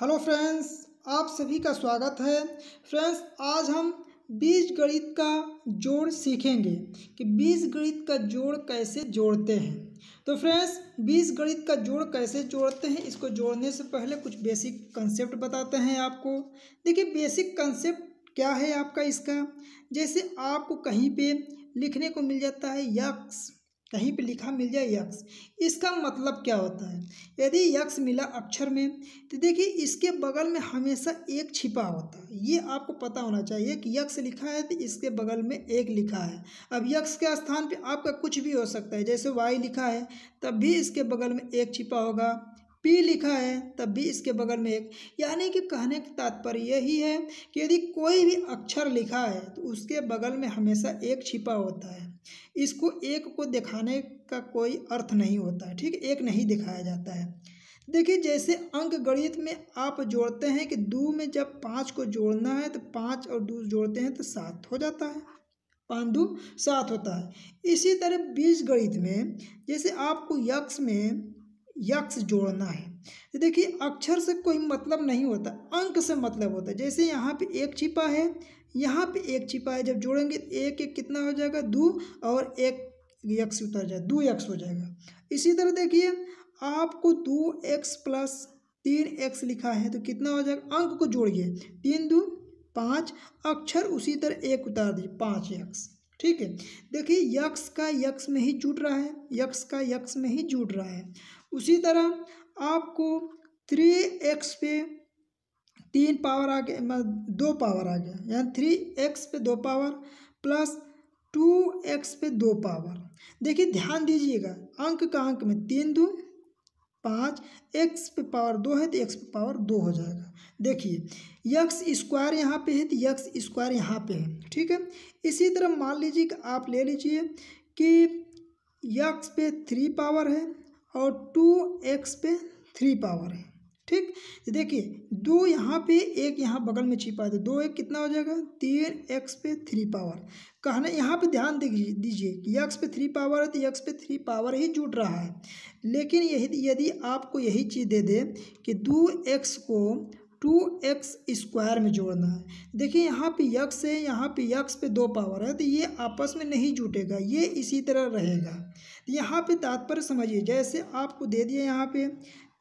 hello friends आप सभी का स्वागत है फ्रेंड्स आज हम बीज गणित का जोड़ सीखेंगे कि बीज गणित का जोड़ कैसे जोड़ते हैं तो फ्रेंड्स बीज गणित का जोड़ कैसे जोड़ते हैं इसको जोड़ने से पहले कुछ बेसिक कंसेप्ट बताते हैं आपको देखिए बेसिक कंसेप्ट क्या है आपका इसका जैसे आपको कहीं पे लिखने को मिल जाता है यक्स कहीं पे लिखा मिल जाए यक्ष इसका मतलब क्या होता है यदि यक्ष मिला अक्षर में तो देखिए इसके बगल में हमेशा एक छिपा होता है ये आपको पता होना चाहिए कि यक्ष लिखा है तो इसके बगल में एक लिखा है अब यक्ष के स्थान पे आपका कुछ भी हो सकता है जैसे वाई लिखा है तब भी इसके बगल में एक छिपा होगा पी लिखा है तब भी इसके बगल में एक यानी कि कहने का तात्पर्य यही है कि यदि कोई भी अक्षर लिखा है तो उसके बगल में हमेशा एक छिपा होता है इसको एक को दिखाने का कोई अर्थ नहीं होता है ठीक एक नहीं दिखाया जाता है देखिए जैसे अंक गणित में आप जोड़ते हैं कि दो में जब पाँच को जोड़ना है तो पाँच और दो जोड़ते हैं तो सात हो जाता है पाँच दो सात होता है इसी तरह बीज गणित में जैसे आपको यक्ष में यक्ष जोड़ना है तो देखिए अक्षर से कोई मतलब नहीं होता अंक से मतलब होता है जैसे यहाँ पे एक छिपा है यहाँ पे एक छिपा है जब जोड़ेंगे तो एक एक कितना हो जाएगा दो और एक यक्ष उतर जाए दो यक्ष हो जाएगा इसी तरह देखिए आपको दो एक्स प्लस तीन एक्स लिखा है तो कितना हो जाएगा अंक को जोड़िए तीन दो पाँच अक्षर उसी तरह एक उतार दीजिए पाँच यक्ष ठीक है देखिए यक्ष का यक्ष में ही जुट रहा है यक्ष का यक्ष में ही जुट रहा है उसी तरह आपको थ्री एक्स पे तीन पावर आ गया मतलब दो पावर आ गया यानी थ्री एक्स पे दो पावर प्लस टू एक्स पे दो पावर देखिए ध्यान दीजिएगा अंक का अंक में तीन दो पाँच एक्स पे पावर दो है तो एक्स पे पावर दो हो जाएगा देखिए यक्स स्क्वायर यहाँ पे है तो यक्स स्क्वायर यहाँ पे है ठीक है इसी तरह मान लीजिए कि आप ले लीजिए कि यक्स पे थ्री पावर है और टू एक्स पे थ्री पावर है ठीक देखिए दो यहाँ पे एक यहाँ बगल में छिपा है तो दो एक कितना हो जाएगा तीन एक्स पे थ्री पावर कहना यहाँ पे ध्यान दीजिए कि एक्स पे थ्री पावर है तो एक्स पे थ्री पावर ही जुट रहा है लेकिन यही यदि आपको यही चीज़ दे दे कि दो एक्स को टू एक्स स्क्वायर में जोड़ना है देखिए यहाँ पे यक्स है यहाँ पे यक्स पे दो पावर है तो ये आपस में नहीं जुटेगा ये इसी तरह रहेगा तो यहाँ पे तात्पर्य समझिए जैसे आपको दे दिया यहाँ पे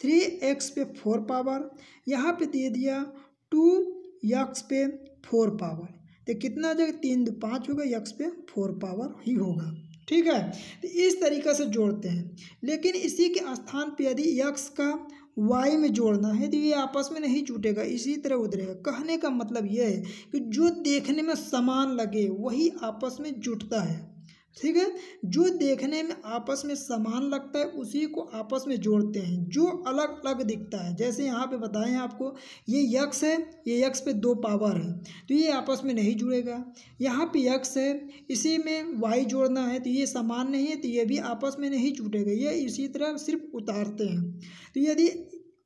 थ्री एक्स पे फोर पावर यहाँ पे दे दिया टू यक्स पे फोर पावर तो कितना जगह जाएगा तीन दो पाँच होगा यक्स पे फोर पावर ही होगा ठीक है तो इस तरीका से जोड़ते हैं लेकिन इसी के स्थान पे यदि यक्स का वाई में जोड़ना है तो ये आपस में नहीं जुटेगा इसी तरह उतरेगा कहने का मतलब ये है कि जो देखने में समान लगे वही आपस में जुटता है ठीक है जो देखने में आपस में समान लगता है उसी को आपस में जोड़ते हैं जो अलग अलग दिखता है जैसे यहाँ पे बताएं आपको ये यक्स है ये यक्स पे दो पावर है तो ये आपस में नहीं जुड़ेगा यहाँ पे यक्स है इसी में वाई जोड़ना है तो ये समान नहीं है तो ये भी आपस में नहीं जुटेगा ये इसी तरह सिर्फ उतारते हैं तो यदि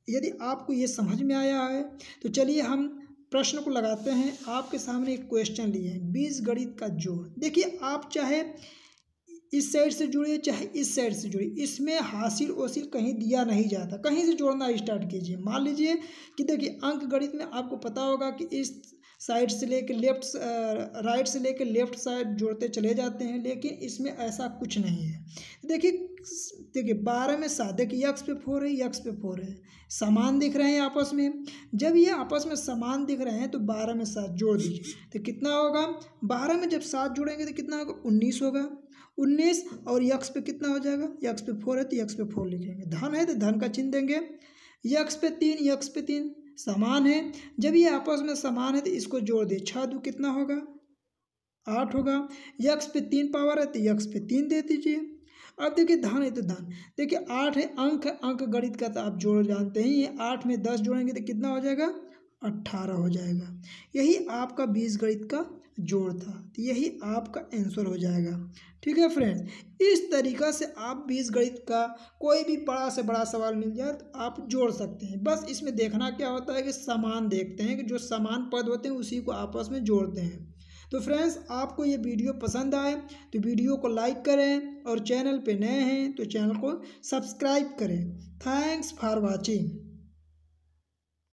यदि आपको ये समझ में आया है तो चलिए हम प्रश्न को लगाते हैं आपके सामने एक क्वेश्चन लिए हैं बीज गणित का जोड़ देखिए आप चाहे इस साइड से जुड़े चाहे इस साइड से जुड़े इसमें हासिल वसिल कहीं दिया नहीं जाता कहीं से जोड़ना स्टार्ट कीजिए मान लीजिए कि देखिए अंक गणित में आपको पता होगा कि इस साइड से लेके लेफ्ट राइट से लेके लेफ्ट साइड जोड़ते चले जाते हैं लेकिन इसमें ऐसा कुछ नहीं है देखिए देखिए बारह में सात देखिए यक्स पे फोर है यक्स पे फोर है समान दिख रहे हैं आपस में जब ये आपस में समान दिख रहे हैं तो बारह में सात जोड़ दीजिए तो कितना होगा बारह में जब सात जोड़ेंगे तो कितना होगा उन्नीस होगा उन्नीस और यक्स पे कितना हो जाएगा यक्स पे फोर है तो यक्स पे फोर लिखेंगे धन है तो धन का चिन्ह देंगे यक्स पे तीन यक्स पे तीन समान है जब ये आपस में समान है तो इसको जोड़ दे छः दो कितना होगा आठ होगा यक्स पे तीन पावर है तो यक्स पे तीन दे दीजिए अब देखिए धन है तो धन देखिए आठ है अंक अंक गणित का तो आप जोड़ जानते हैं ये आठ में दस जोड़ेंगे तो कितना हो जाएगा अट्ठारह हो जाएगा यही आपका बीस गणित का जोड़ था तो यही आपका आंसर हो जाएगा ठीक है फ्रेंड्स इस तरीका से आप बीज गणित का कोई भी बड़ा से बड़ा सवाल मिल जाए तो आप जोड़ सकते हैं बस इसमें देखना क्या होता है कि समान देखते हैं कि जो समान पद होते हैं उसी को आपस में जोड़ते हैं तो फ्रेंड्स आपको ये वीडियो पसंद आए तो वीडियो को लाइक करें और चैनल पर नए हैं तो चैनल को सब्सक्राइब करें थैंक्स फॉर वॉचिंग